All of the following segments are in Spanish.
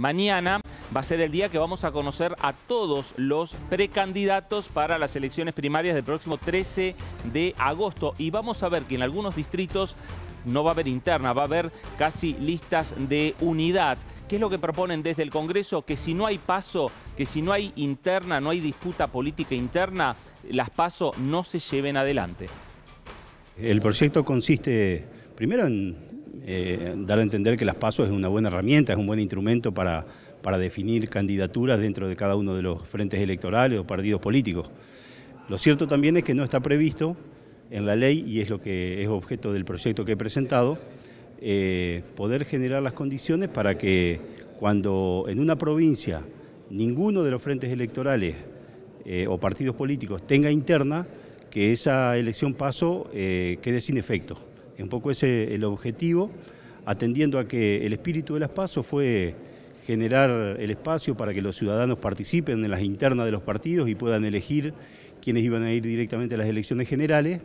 Mañana va a ser el día que vamos a conocer a todos los precandidatos para las elecciones primarias del próximo 13 de agosto y vamos a ver que en algunos distritos no va a haber interna, va a haber casi listas de unidad. ¿Qué es lo que proponen desde el Congreso? Que si no hay paso, que si no hay interna, no hay disputa política interna, las paso no se lleven adelante. El proyecto consiste primero en eh, dar a entender que las PASO es una buena herramienta, es un buen instrumento para, definir candidaturas dentro de cada uno de los frentes electorales o partidos políticos. Lo cierto también es que no está previsto en la ley, y es lo que es objeto del proyecto que he presentado, eh, poder generar las condiciones para que cuando en una provincia ninguno de los frentes electorales eh, o partidos políticos tenga interna, que esa elección paso quede sin efecto un poco ese es el objetivo, atendiendo a que el espíritu de las PASO fue generar el espacio para que los ciudadanos participen en las internas de los partidos y puedan elegir quienes iban a ir directamente a las elecciones generales,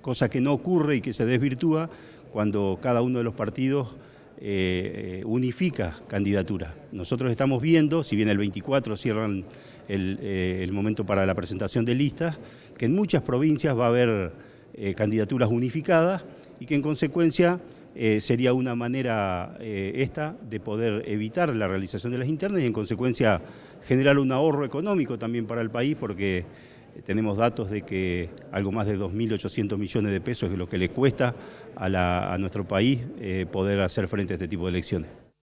cosa que no ocurre y que se desvirtúa cuando cada uno de los partidos eh, unifica candidaturas. Nosotros estamos viendo, si bien el 24 cierran eh, el, momento para la presentación de listas, que en muchas provincias va a haber eh, candidaturas unificadas y que en consecuencia eh, sería una manera eh, esta de poder evitar la realización de las internas y en consecuencia generar un ahorro económico también para el país porque eh, tenemos datos de que algo más de 2.800 millones de pesos es lo que le cuesta a, nuestro país poder hacer frente a este tipo de elecciones.